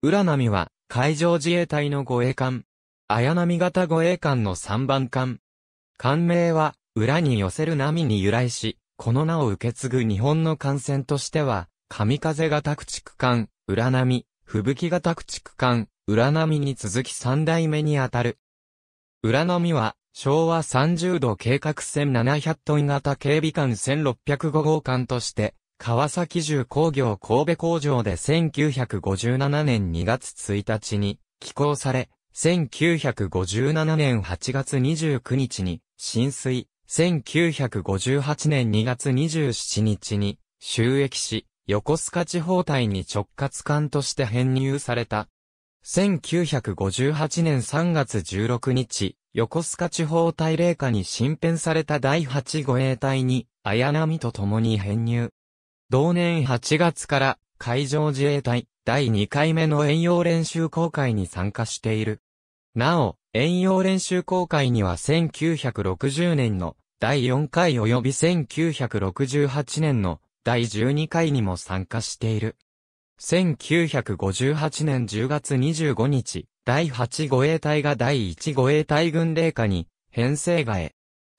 浦波は、海上自衛隊の護衛艦。綾波型護衛艦の3番艦。艦名は、裏に寄せる波に由来し、この名を受け継ぐ日本の艦船としては、神風型駆逐艦、浦波、吹雪型駆逐艦、浦波に続き3代目にあたる。浦波は、昭和30度計画船700トン型警備艦1605号艦として、川崎重工業神戸工場で1957年2月1日に寄港され、1957年8月29日に浸水、1958年2月27日に収益し、横須賀地方隊に直轄艦として編入された。1958年3月16日、横須賀地方隊霊下に新編された第8護衛隊に、綾波と共に編入。同年8月から海上自衛隊第2回目の遠洋練習公開に参加している。なお、遠洋練習公開には1960年の第4回及び1968年の第12回にも参加している。1958年10月25日、第8護衛隊が第1護衛隊軍令下に編成え。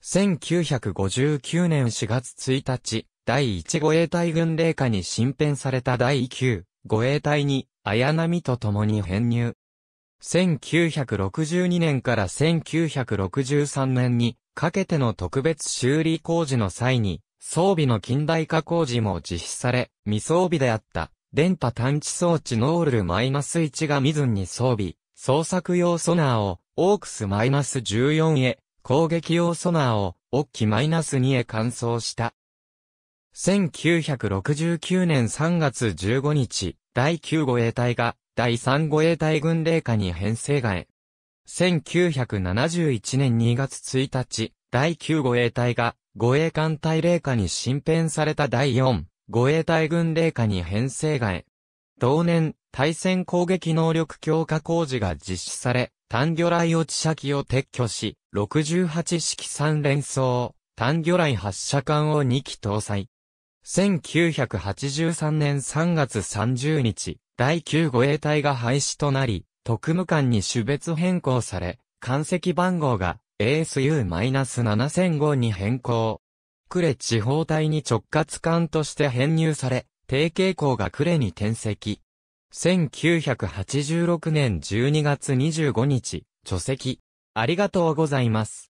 1959年4月1日、第1護衛隊軍令下に新編された第9護衛隊に綾波と共に編入。1962年から1963年にかけての特別修理工事の際に装備の近代化工事も実施され、未装備であった電波探知装置ノールス -1 がミズンに装備、捜索用ソナーをオークス -14 へ、攻撃用ソナーをオッキ -2 へ換装した。1969年3月15日、第9護衛隊が第3護衛隊軍令下に編成外。1971年2月1日、第9護衛隊が護衛艦隊令下に新編された第4護衛隊軍令下に編成外。同年、対戦攻撃能力強化工事が実施され、単魚雷落ち射機を撤去し、68式3連装、単魚雷発射管を2機搭載。1983年3月30日、第9護衛隊が廃止となり、特務官に種別変更され、艦籍番号が ASU-7005 に変更。呉地方隊に直轄艦として編入され、定型校が呉に転籍。1986年12月25日、除籍。ありがとうございます。